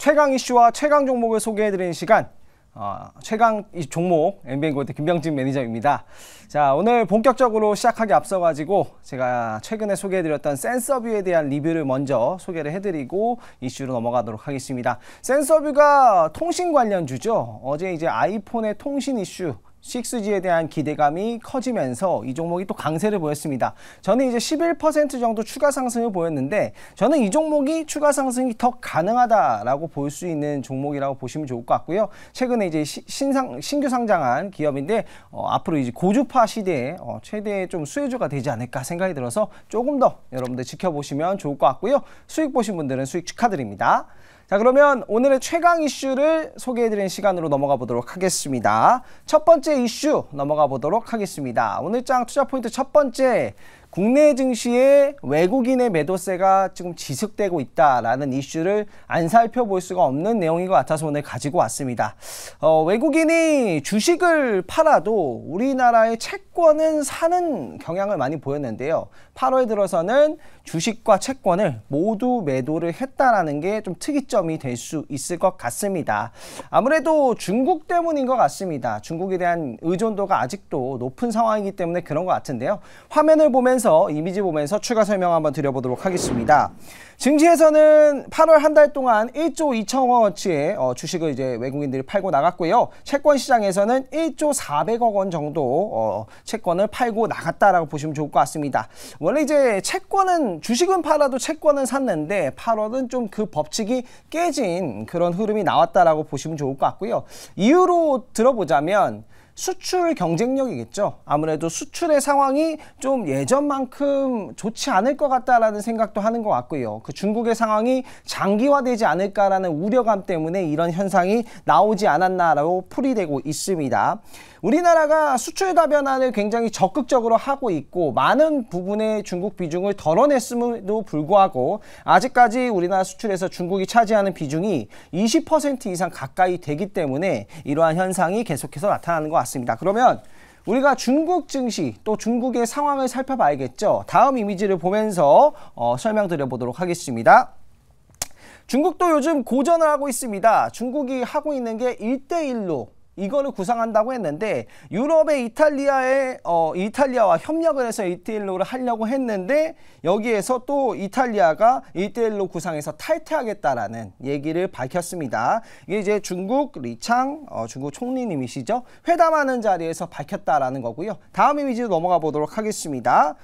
최강 이슈와 최강 종목을 소개해드리는 시간 어, 최강 종목 MBN 골드 김병진 매니저입니다. 자 오늘 본격적으로 시작하기 앞서가지고 제가 최근에 소개해드렸던 센서뷰에 대한 리뷰를 먼저 소개를 해드리고 이슈로 넘어가도록 하겠습니다. 센서뷰가 통신 관련주죠. 어제 이제 아이폰의 통신 이슈 6G에 대한 기대감이 커지면서 이 종목이 또 강세를 보였습니다. 저는 이제 11% 정도 추가 상승을 보였는데 저는 이 종목이 추가 상승이 더 가능하다라고 볼 수 있는 종목이라고 보시면 좋을 것 같고요. 최근에 이제 신상, 신규 상장한 기업인데 어, 앞으로 이제 고주파 시대에 어, 최대좀 수혜주가 되지 않을까 생각이 들어서 조금 더 여러분들 지켜보시면 좋을 것 같고요. 수익 보신 분들은 수익 축하드립니다. 자 그러면 오늘의 최강 이슈를 소개해드리는 시간으로 넘어가 보도록 하겠습니다. 첫 번째 이슈 넘어가 보도록 하겠습니다. 오늘장 투자 포인트 첫 번째 국내 증시에 외국인의 매도세가 지금 지속되고 있다라는 이슈를 안 살펴볼 수가 없는 내용인 것 같아서 오늘 가지고 왔습니다. 어, 외국인이 주식을 팔아도 우리나라의 채권은 사는 경향을 많이 보였는데요. 8월 들어서는 주식과 채권을 모두 매도를 했다라는 게 좀 특이점이 될 수 있을 것 같습니다. 아무래도 중국 때문인 것 같습니다. 중국에 대한 의존도가 아직도 높은 상황이기 때문에 그런 것 같은데요. 화면을 보면서 이미지 보면서 추가 설명 한번 드려보도록 하겠습니다. 증시에서는 8월 한 달 동안 1조 2천억 원치의 어, 주식을 이제 외국인들이 팔고 나갔고요. 채권 시장에서는 1조 400억 원 정도 어, 채권을 팔고 나갔다라고 보시면 좋을 것 같습니다. 원래 이제 채권은 주식은 팔아도 채권은 샀는데 8월은 좀 그 법칙이 깨진 그런 흐름이 나왔다라고 보시면 좋을 것 같고요. 이유로 들어보자면 수출 경쟁력이겠죠. 아무래도 수출의 상황이 좀 예전만큼 좋지 않을 것 같다라는 생각도 하는 것 같고요. 그 중국의 상황이 장기화되지 않을까라는 우려감 때문에 이런 현상이 나오지 않았나라고 풀이되고 있습니다. 우리나라가 수출 다변화를 굉장히 적극적으로 하고 있고 많은 부분의 중국 비중을 덜어냈음에도 불구하고 아직까지 우리나라 수출에서 중국이 차지하는 비중이 20% 이상 가까이 되기 때문에 이러한 현상이 계속해서 나타나는 것 같습니다. 나왔습니다. 그러면 우리가 중국 증시 또 중국의 상황을 살펴봐야겠죠. 다음 이미지를 보면서 어, 설명드려 보도록 하겠습니다. 중국도 요즘 고전을 하고 있습니다. 중국이 하고 있는 게 1대1로 이거를 구상한다고 했는데 유럽의 이탈리아에 어, 이탈리아와 협력을 해서 이태일로를 하려고 했는데 여기에서 또 이탈리아가 이태일로 구상에서 탈퇴하겠다라는 얘기를 밝혔습니다. 이게 이제 중국 리창 어, 중국 총리님이시죠 회담하는 자리에서 밝혔다라는 거고요. 다음 이미지로 넘어가 보도록 하겠습니다.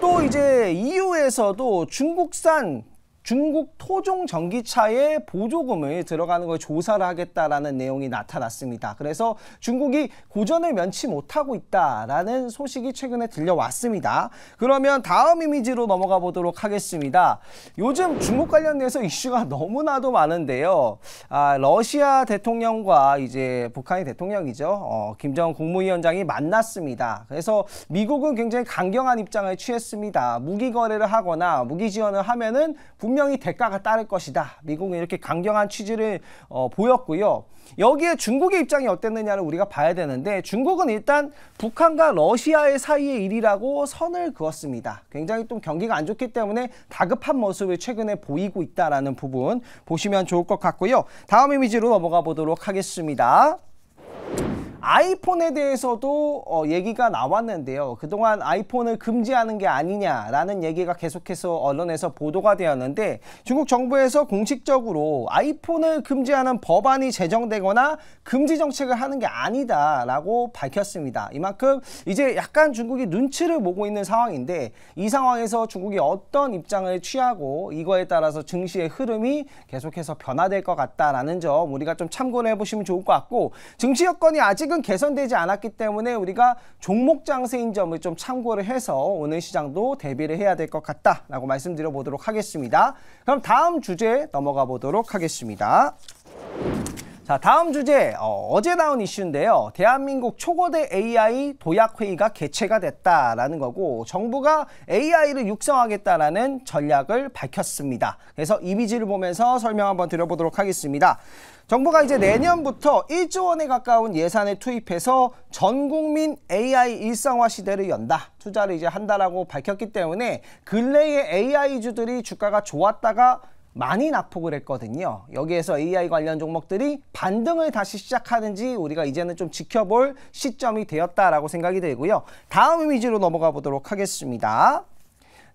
또 이제 EU에서도 중국산 중국 토종 전기차의 보조금을 들어가는 걸 조사를 하겠다라는 내용이 나타났습니다. 그래서 중국이 고전을 면치 못하고 있다라는 소식이 최근에 들려왔습니다. 그러면 다음 이미지로 넘어가 보도록 하겠습니다. 요즘 중국 관련돼서 이슈가 너무나도 많은데요. 아, 러시아 대통령과 이제 북한의 대통령이죠. 어, 김정은 국무위원장이 만났습니다. 그래서 미국은 굉장히 강경한 입장을 취했습니다. 무기 거래를 하거나 무기 지원을 하면은 분명히 대가가 따를 것이다. 미국은 이렇게 강경한 취지를 어, 보였고요. 여기에 중국의 입장이 어땠느냐를 우리가 봐야 되는데 중국은 일단 북한과 러시아의 사이의 일이라고 선을 그었습니다. 굉장히 좀 경기가 안 좋기 때문에 다급한 모습을 최근에 보이고 있다라는 부분 보시면 좋을 것 같고요. 다음 이미지로 넘어가 보도록 하겠습니다. 아이폰에 대해서도 어, 얘기가 나왔는데요. 그동안 아이폰을 금지하는 게 아니냐라는 얘기가 계속해서 언론에서 보도가 되었는데 중국 정부에서 공식적으로 아이폰을 금지하는 법안이 제정되거나 금지 정책을 하는 게 아니다라고 밝혔습니다. 이만큼 이제 약간 중국이 눈치를 보고 있는 상황인데 이 상황에서 중국이 어떤 입장을 취하고 이거에 따라서 증시의 흐름이 계속해서 변화될 것 같다라는 점 우리가 좀 참고를 해보시면 좋을 것 같고 증시 여건이 아직 아직은 개선되지 않았기 때문에 우리가 종목 장세인 점을 좀 참고를 해서 오늘 시장도 대비를 해야 될 것 같다라고 말씀드려 보도록 하겠습니다. 그럼 다음 주제 넘어가 보도록 하겠습니다. 자, 다음 주제 어, 제 나온 이슈인데요. 대한민국 초거대 AI 도약 회의가 개최가 됐다라는 거고 정부가 AI를 육성하겠다라는 전략을 밝혔습니다. 그래서 이미지를 보면서 설명 한번 드려보도록 하겠습니다. 정부가 이제 내년부터 1조 원에 가까운 예산을 투입해서 전 국민 AI 일상화 시대를 연다. 투자를 이제 한다라고 밝혔기 때문에 근래에 AI 주들이 주가가 좋았다가 많이 낙폭을 했거든요. 여기에서 AI 관련 종목들이 반등을 다시 시작하는지 우리가 이제는 좀 지켜볼 시점이 되었다라고 생각이 들고요. 다음 이미지로 넘어가 보도록 하겠습니다.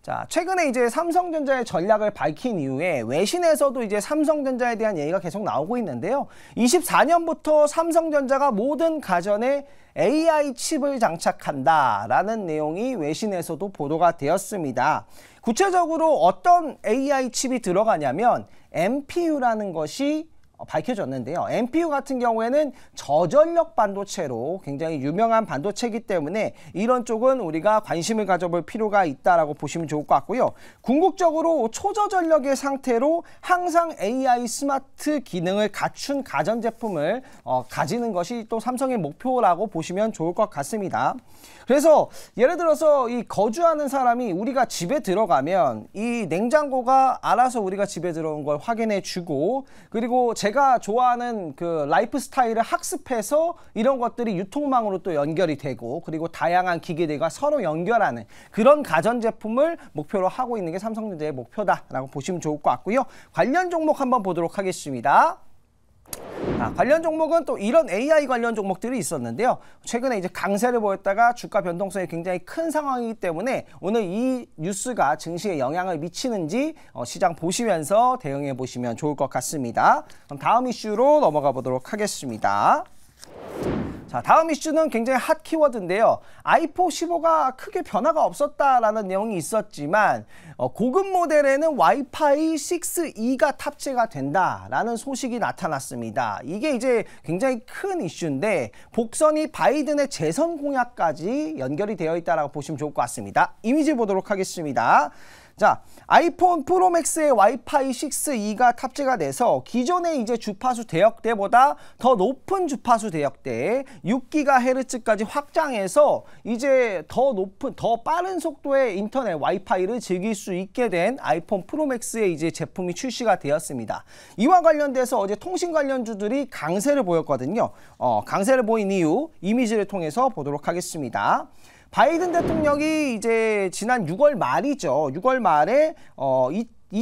자, 최근에 이제 삼성전자의 전략을 밝힌 이후에 외신에서도 이제 삼성전자에 대한 얘기가 계속 나오고 있는데요. 24년부터 삼성전자가 모든 가전에 AI 칩을 장착한다라는 내용이 외신에서도 보도가 되었습니다. 구체적으로 어떤 AI 칩이 들어가냐면 MPU라는 것이 어, 밝혀졌는데요. MPU 같은 경우에는 저전력 반도체로 굉장히 유명한 반도체이기 때문에 이런 쪽은 우리가 관심을 가져볼 필요가 있다라고 보시면 좋을 것 같고요. 궁극적으로 초저전력의 상태로 항상 AI 스마트 기능을 갖춘 가전 제품을 어, 가지는 것이 또 삼성의 목표라고 보시면 좋을 것 같습니다. 그래서 예를 들어서 이 거주하는 사람이 우리가 집에 들어가면 이 냉장고가 알아서 우리가 집에 들어온 걸 확인해 주고 그리고 제 제가 좋아하는 그 라이프 스타일을 학습해서 이런 것들이 유통망으로 또 연결이 되고 그리고 다양한 기계들과 서로 연결하는 그런 가전제품을 목표로 하고 있는 게 삼성전자의 목표다라고 보시면 좋을 것 같고요. 관련 종목 한번 보도록 하겠습니다. 아, 관련 종목은 또 이런 AI 관련 종목들이 있었는데요. 최근에 이제 강세를 보였다가 주가 변동성이 굉장히 큰 상황이기 때문에 오늘 이 뉴스가 증시에 영향을 미치는지 어, 시장 보시면서 대응해 보시면 좋을 것 같습니다. 그럼 다음 이슈로 넘어가 보도록 하겠습니다. 자, 다음 이슈는 굉장히 핫 키워드인데요. 아이폰 15가 크게 변화가 없었다라는 내용이 있었지만 어, 고급 모델에는 와이파이 6E가 탑재가 된다라는 소식이 나타났습니다. 이게 이제 굉장히 큰 이슈인데 복선이 바이든의 재선 공약까지 연결이 되어 있다라고 보시면 좋을 것 같습니다. 이미지 보도록 하겠습니다. 자, 아이폰 프로 맥스의 와이파이 6E가 탑재가 돼서 기존의 이제 주파수 대역대보다 더 높은 주파수 대역대에 6GHz까지 확장해서 이제 더 높은 더 빠른 속도의 인터넷 와이파이를 즐길 수 있게 된 아이폰 프로 맥스의 이제 제품이 출시가 되었습니다. 이와 관련돼서 어제 통신 관련주들이 강세를 보였거든요. 어, 강세를 보인 이후 이미지를 통해서 보도록 하겠습니다. 바이든 대통령이 이제 지난 6월 말이죠. 6월 말에 어,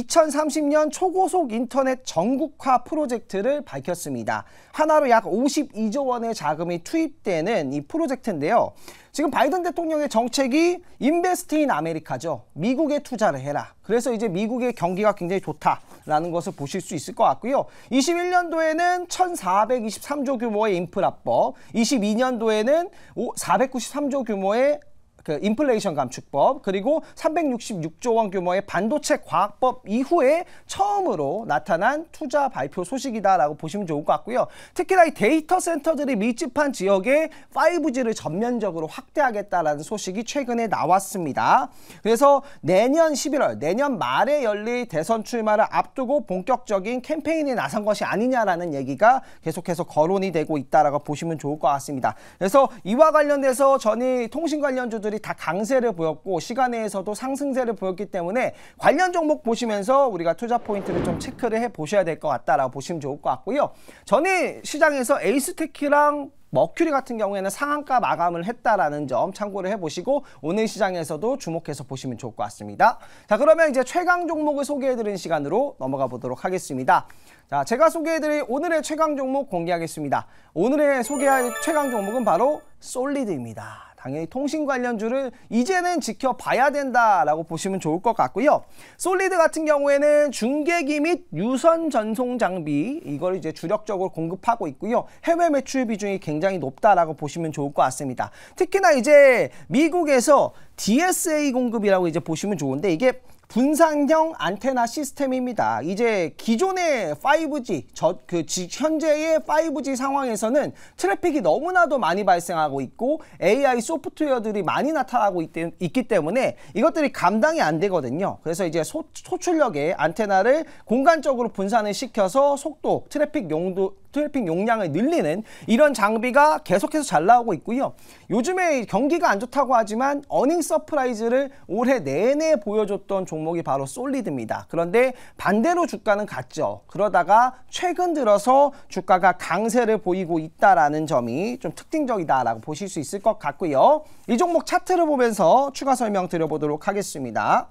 2030년 초고속 인터넷 전국화 프로젝트를 밝혔습니다. 하나로 약 52조 원의 자금이 투입되는 이 프로젝트인데요. 지금 바이든 대통령의 정책이 인베스트 인 아메리카죠. 미국에 투자를 해라. 그래서 이제 미국의 경기가 굉장히 좋다라는 것을 보실 수 있을 것 같고요. 21년도에는 1,423조 규모의 인프라법, 22년도에는 493조 규모의 그 인플레이션 감축법 그리고 366조 원 규모의 반도체 과학법 이후에 처음으로 나타난 투자 발표 소식이다라고 보시면 좋을 것 같고요. 특히나 이 데이터 센터들이 밀집한 지역에 5G를 전면적으로 확대하겠다라는 소식이 최근에 나왔습니다. 그래서 내년 11월 내년 말에 열릴 대선 출마를 앞두고 본격적인 캠페인에 나선 것이 아니냐라는 얘기가 계속해서 거론이 되고 있다라고 보시면 좋을 것 같습니다. 그래서 이와 관련돼서 전이 통신 관련주들이 종목들이 다 강세를 보였고 시간에서도 상승세를 보였기 때문에 관련 종목 보시면서 우리가 투자 포인트를 좀 체크를 해보셔야 될 것 같다라고 보시면 좋을 것 같고요. 전에 시장에서 에이스테키랑 머큐리 같은 경우에는 상한가 마감을 했다라는 점 참고를 해보시고 오늘 시장에서도 주목해서 보시면 좋을 것 같습니다. 자 그러면 이제 최강 종목을 소개해드리는 시간으로 넘어가 보도록 하겠습니다. 자, 제가 소개해드릴 오늘의 최강 종목 공개하겠습니다. 오늘의 소개할 최강 종목은 바로 솔리드입니다. 당연히 통신 관련주를 이제는 지켜봐야 된다라고 보시면 좋을 것 같고요. 솔리드 같은 경우에는 중계기 및 유선 전송 장비 이걸 이제 주력적으로 공급하고 있고요. 해외 매출 비중이 굉장히 굉장히 높다라고 보시면 좋을 것 같습니다. 특히나 이제 미국에서 DSA 공급이라고 이제 보시면 좋은데 이게 분산형 안테나 시스템입니다. 이제 기존의 5G, 저, 그, 현재의 5G 상황에서는 트래픽이 너무나도 많이 발생하고 있고 AI 소프트웨어들이 많이 나타나고 있, 기 때문에 이것들이 감당이 안 되거든요. 그래서 이제 소, 소출력의 안테나를 공간적으로 분산을 시켜서 속도, 트래픽 용도, 스트랩핑 용량을 늘리는 이런 장비가 계속해서 잘 나오고 있고요. 요즘에 경기가 안 좋다고 하지만 어닝 서프라이즈를 올해 내내 보여줬던 종목이 바로 솔리드입니다. 그런데 반대로 주가는 갔죠. 그러다가 최근 들어서 주가가 강세를 보이고 있다라는 점이 좀 특징적이다라고 보실 수 있을 것 같고요. 이 종목 차트를 보면서 추가 설명 드려보도록 하겠습니다.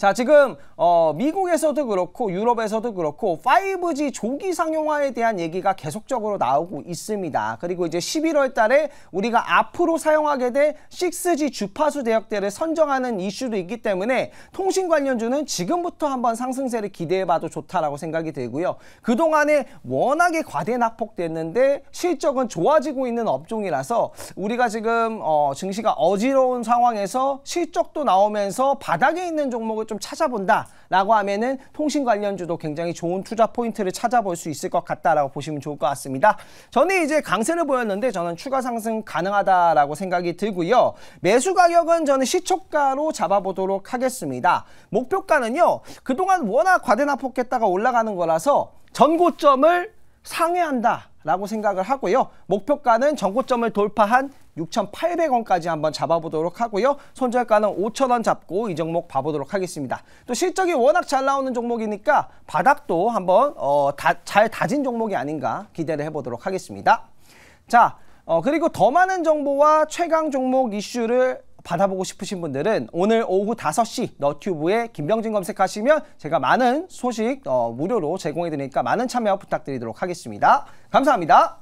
자, 지금 어, 미국에서도 그렇고 유럽에서도 그렇고 5G 조기 상용화에 대한 얘기가 계속적으로 나오고 있습니다. 그리고 이제 11월 달에 우리가 앞으로 사용하게 될 6G 주파수 대역대를 선정하는 이슈도 있기 때문에 통신 관련주는 지금부터 한번 상승세를 기대해봐도 좋다라고 생각이 들고요. 그동안에 워낙에 과대 낙폭됐는데 실적은 좋아지고 있는 업종이라서 우리가 지금 어, 증시가 어지러운 상황에서 실적도 나오면서 바닥에 있는 종목을 좀 찾아본다라고 하면은 통신 관련주도 굉장히 좋은 투자 포인트를 찾아볼 수 있을 것 같다라고 보시면 좋을 것 같습니다. 저는 이제 강세를 보였는데 저는 추가 상승 가능하다라고 생각이 들고요. 매수 가격은 저는 시초가로 잡아보도록 하겠습니다. 목표가는요. 그동안 워낙 과대나 폭했다가 올라가는 거라서 전고점을 상회한다. 라고 생각을 하고요. 목표가는 전고점을 돌파한 6,800원까지 한번 잡아보도록 하고요. 손절가는 5,000원 잡고 이 종목 봐보도록 하겠습니다. 또 실적이 워낙 잘 나오는 종목이니까 바닥도 한번 어, 다, 잘 다진 종목이 아닌가 기대를 해보도록 하겠습니다. 자, 어, 그리고 더 많은 정보와 최강 종목 이슈를 받아보고 싶으신 분들은 오늘 오후 5시 너튜브에 김병진 검색하시면 제가 많은 소식 어, 무료로 제공해드리니까 많은 참여 부탁드리도록 하겠습니다. 감사합니다.